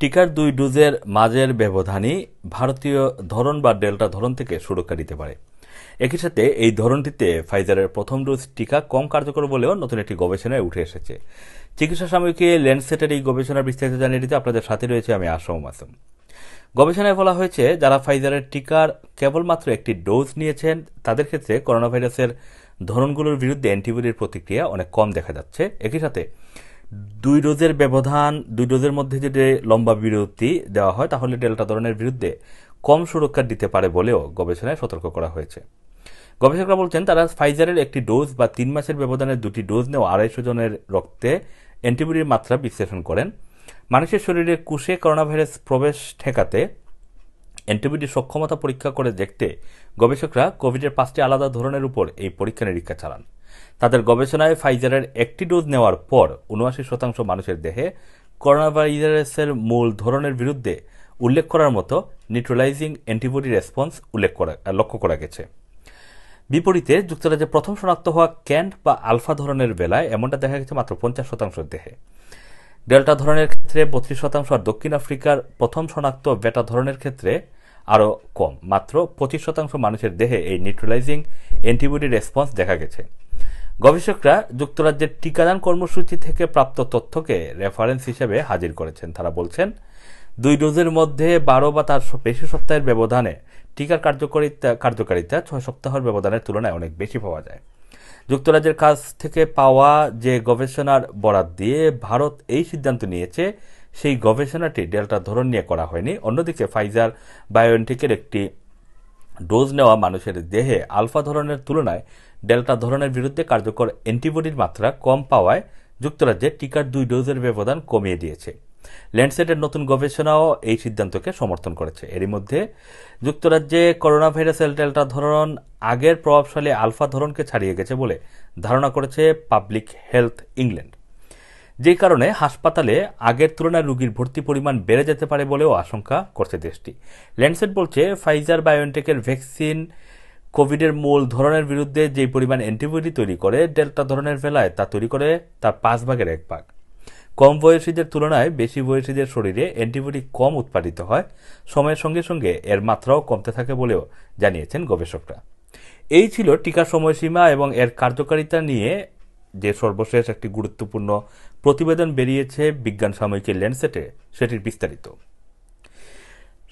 টিকার দুই ডোজের মাঝের ব্যবধানই ভারতীয় ধরন বা ডেল্টা ধরন থেকে সুরক্ষা দিতে পারে একই সাথে এই ধরনটিতে ফাইজারের প্রথম ডোজ টিকা কম কার্যকর বলেও নতুন একটি গবেষণায় উঠে এসেছে চিকিৎসা সাময়িকী ল্যান্ডসেটের এই গবেষণার বিস্তারিত জানিয়ে দিতে আপনাদের সাথে রয়েছে আমি আশরাম আসম গবেষণায় বলা হয়েছে যারা ফাইজারের টিকার কেবলমাত্র একটি ডোজ নিয়েছেন তাদের ক্ষেত্রে করোনা ভাইরাসের ধরনগুলোর বিরুদ্ধে অ্যান্টিবডির প্রতিক্রিয়া অনেক কম দেখা যাচ্ছে একই সাথে দুই ডোজের ব্যবধান দুই ডোজের মধ্যে যদি লম্বা বিরতি দেওয়া হয় তাহলে ডেল্টা ধরনের বিরুদ্ধে কম সুরক্ষা দিতে পারে বলেও গবেষণায় সতর্ক করা হয়েছে গবেষকরা বলছেন তারা ফাইজারের একটি ডোজ বা তিন মাসের ব্যবধানে দুটি ডোজ নেওয়া আড়াইশো জনের রক্তে অ্যান্টিবডির মাত্রা বিশ্লেষণ করেন মানুষের শরীরে কুশে করোনাভাইরাস প্রবেশ ঠেকাতে অ্যান্টিবডির সক্ষমতা পরীক্ষা করে দেখতে গবেষকরা কোভিডের পাঁচটি আলাদা ধরনের উপর এই পরীক্ষা নিরীক্ষা চালান তাদের গবেষণায় ফাইজারের একটি ডোজ নেওয়ার পর উনআশি শতাংশ মানুষের দেহে ভাইরাসের মূল ধরনের বিরুদ্ধে উল্লেখ করার মতো নিউট্রালাইজিং অ্যান্টিবডি রেসপন্স উল্লেখ করা লক্ষ্য করা গেছে বিপরীতে যুক্তরাজ্যে প্রথম শনাক্ত হওয়া ক্যান্ট বা আলফা ধরনের বেলায় এমনটা দেখা গেছে মাত্র পঞ্চাশ শতাংশ দেহে ডেল্টা ধরনের ক্ষেত্রে বত্রিশ শতাংশ আর দক্ষিণ আফ্রিকার প্রথম শনাক্ত বেটা ধরনের ক্ষেত্রে আরও কম মাত্র পঁচিশ শতাংশ মানুষের দেহে এই নিউট্রালাইজিং অ্যান্টিবডি রেসপন্স দেখা গেছে গবেষকরা যুক্তরাজ্যের টিকাদান কর্মসূচি থেকে প্রাপ্ত তথ্যকে রেফারেন্স হিসেবে হাজির করেছেন তারা বলছেন দুই ডোজের মধ্যে বারো বা তার বেশি সপ্তাহের ব্যবধানে টিকার কার্যকারিতা কার্যকারিতা ছয় সপ্তাহের ব্যবধানের তুলনায় অনেক বেশি পাওয়া যায় যুক্তরাজ্যের কাছ থেকে পাওয়া যে গবেষণার বরাদ দিয়ে ভারত এই সিদ্ধান্ত নিয়েছে সেই গবেষণাটি ডেল্টা ধরন নিয়ে করা হয়নি অন্যদিকে ফাইজার বায়োএনটিকের একটি ডোজ নেওয়া মানুষের দেহে আলফা ধরনের তুলনায় ডেল্টা ধরনের বিরুদ্ধে কার্যকর অ্যান্টিবডির মাত্রা কম পাওয়ায় যুক্তরাজ্যে টিকার দুই ডোজের ব্যবধান কমিয়ে দিয়েছে ল্যান্ডসেটের নতুন গবেষণাও এই সিদ্ধান্তকে সমর্থন করেছে এরই মধ্যে যুক্তরাজ্যে করোনা ভাইরাসের ডেল্টা ধরন আগের প্রভাবশালী আলফা ধরনকে ছাড়িয়ে গেছে বলে ধারণা করেছে পাবলিক হেলথ ইংল্যান্ড যে কারণে হাসপাতালে আগের তুলনায় রোগীর ভর্তি পরিমাণ বেড়ে যেতে পারে বলেও আশঙ্কা করছে দেশটি ল্যান্ডসেট বলছে ফাইজার বায়োনটেকের ভ্যাকসিন কোভিডের মূল ধরনের বিরুদ্ধে যে পরিমাণ অ্যান্টিবডি তৈরি করে ডেল্টা ধরনের বেলায় তা তৈরি করে তার পাঁচ ভাগের এক ভাগ কম বয়সীদের তুলনায় বেশি বয়সীদের শরীরে অ্যান্টিবডি কম উৎপাদিত হয় সময়ের সঙ্গে সঙ্গে এর মাত্রাও কমতে থাকে বলেও জানিয়েছেন গবেষকরা এই ছিল টিকার সময়সীমা এবং এর কার্যকারিতা নিয়ে যে সর্বশেষ একটি গুরুত্বপূর্ণ প্রতিবেদন বেরিয়েছে বিজ্ঞান সাময়িকীর ল্যান্ডসেটে সেটির বিস্তারিত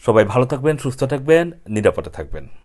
সবাই ভালো থাকবেন সুস্থ থাকবেন নিরাপদে থাকবেন